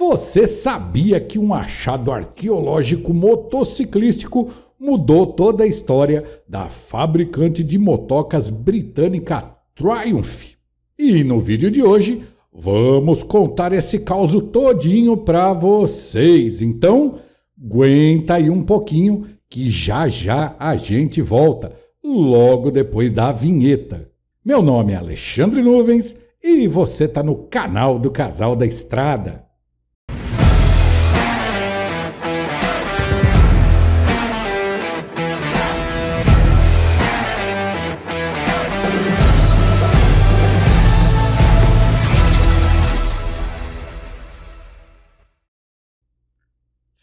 Você sabia que um achado arqueológico motociclístico mudou toda a história da fabricante de motocas britânica Triumph? E no vídeo de hoje vamos contar esse caos todinho para vocês. Então, aguenta aí um pouquinho que já já a gente volta, logo depois da vinheta. Meu nome é Alexandre Nuvens e você está no canal do Casal da Estrada.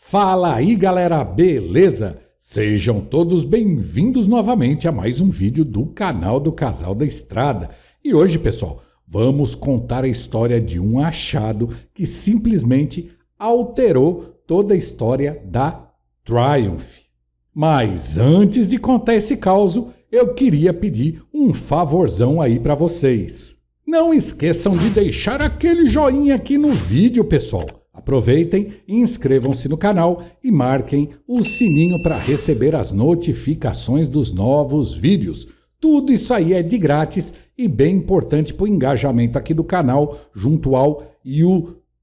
Fala aí galera, beleza? Sejam todos bem-vindos novamente a mais um vídeo do canal do Casal da Estrada. E hoje, pessoal, vamos contar a história de um achado que simplesmente alterou toda a história da Triumph. Mas antes de contar esse caso, eu queria pedir um favorzão aí para vocês. Não esqueçam de deixar aquele joinha aqui no vídeo, pessoal. Aproveitem inscrevam-se no canal e marquem o sininho para receber as notificações dos novos vídeos. Tudo isso aí é de grátis e bem importante para o engajamento aqui do canal junto ao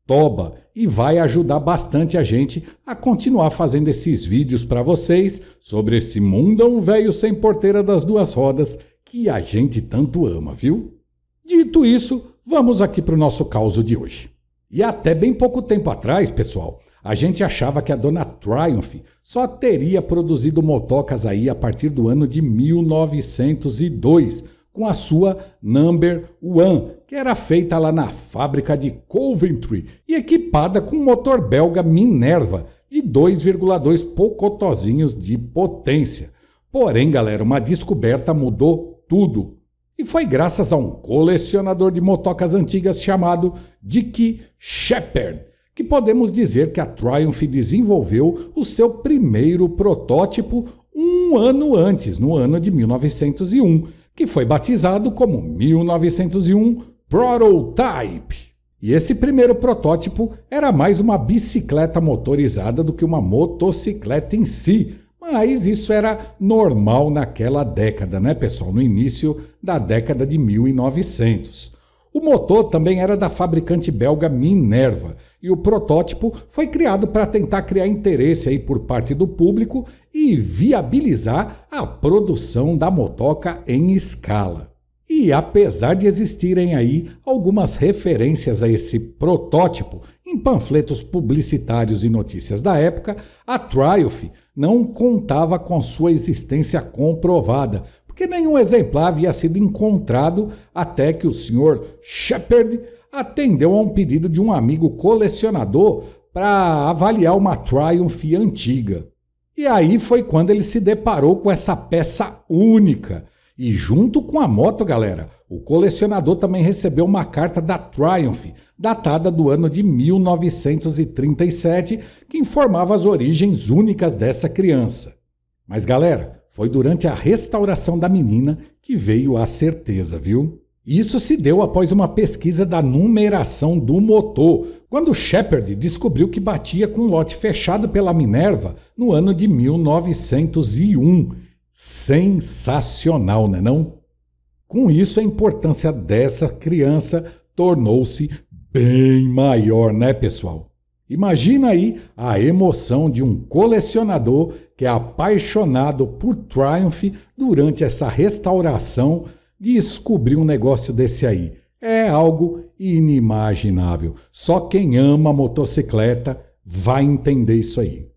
Toba e vai ajudar bastante a gente a continuar fazendo esses vídeos para vocês sobre esse mundão velho sem porteira das duas rodas que a gente tanto ama, viu? Dito isso, vamos aqui para o nosso caso de hoje. E até bem pouco tempo atrás, pessoal, a gente achava que a dona Triumph só teria produzido motocas aí a partir do ano de 1902, com a sua Number One, que era feita lá na fábrica de Coventry e equipada com motor belga Minerva de 2,2 pocotozinhos de potência. Porém, galera, uma descoberta mudou tudo. E foi graças a um colecionador de motocas antigas chamado Dick Shepard que podemos dizer que a Triumph desenvolveu o seu primeiro protótipo um ano antes, no ano de 1901, que foi batizado como 1901 Prototype. E esse primeiro protótipo era mais uma bicicleta motorizada do que uma motocicleta em si, mas isso era normal naquela década, né, pessoal? No início da década de 1900. O motor também era da fabricante belga Minerva e o protótipo foi criado para tentar criar interesse aí por parte do público e viabilizar a produção da motoca em escala. E apesar de existirem aí algumas referências a esse protótipo em panfletos publicitários e notícias da época, a Triumph não contava com sua existência comprovada, porque nenhum exemplar havia sido encontrado até que o Sr. Shepard atendeu a um pedido de um amigo colecionador para avaliar uma Triumph antiga. E aí foi quando ele se deparou com essa peça única e junto com a moto, galera, o colecionador também recebeu uma carta da Triumph, datada do ano de 1937, que informava as origens únicas dessa criança. Mas, galera, foi durante a restauração da menina que veio a certeza, viu? Isso se deu após uma pesquisa da numeração do motor, quando Shepard descobriu que batia com um lote fechado pela Minerva no ano de 1901 Sensacional, né não? Com isso, a importância dessa criança tornou-se bem maior, né, pessoal? Imagina aí a emoção de um colecionador que é apaixonado por Triumph durante essa restauração de descobrir um negócio desse aí. É algo inimaginável. Só quem ama motocicleta vai entender isso aí.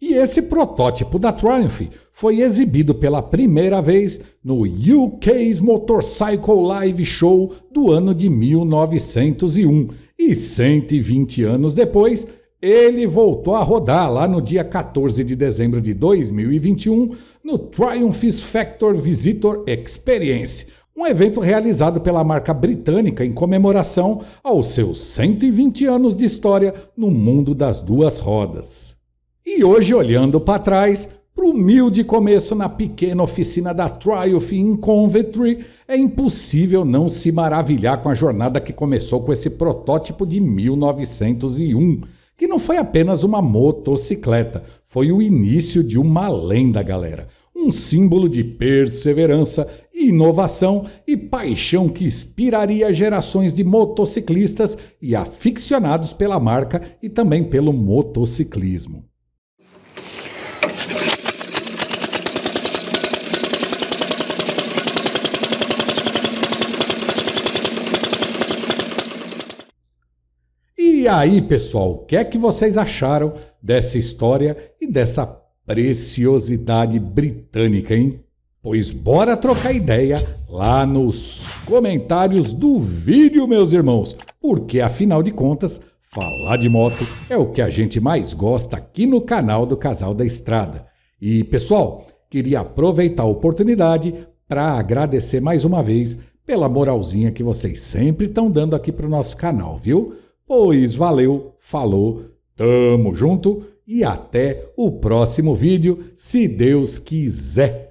E esse protótipo da Triumph foi exibido pela primeira vez no UK's Motorcycle Live Show do ano de 1901. E 120 anos depois, ele voltou a rodar lá no dia 14 de dezembro de 2021 no Triumph's Factor Visitor Experience, um evento realizado pela marca britânica em comemoração aos seus 120 anos de história no mundo das duas rodas. E hoje, olhando para trás, para o humilde começo na pequena oficina da Triumph em Coventry, é impossível não se maravilhar com a jornada que começou com esse protótipo de 1901, que não foi apenas uma motocicleta, foi o início de uma lenda, galera. Um símbolo de perseverança, inovação e paixão que inspiraria gerações de motociclistas e aficionados pela marca e também pelo motociclismo. E aí, pessoal, o que é que vocês acharam dessa história e dessa preciosidade britânica, hein? Pois bora trocar ideia lá nos comentários do vídeo, meus irmãos, porque afinal de contas, falar de moto é o que a gente mais gosta aqui no canal do Casal da Estrada. E pessoal, queria aproveitar a oportunidade para agradecer mais uma vez pela moralzinha que vocês sempre estão dando aqui para o nosso canal, viu? Pois valeu, falou, tamo junto e até o próximo vídeo, se Deus quiser.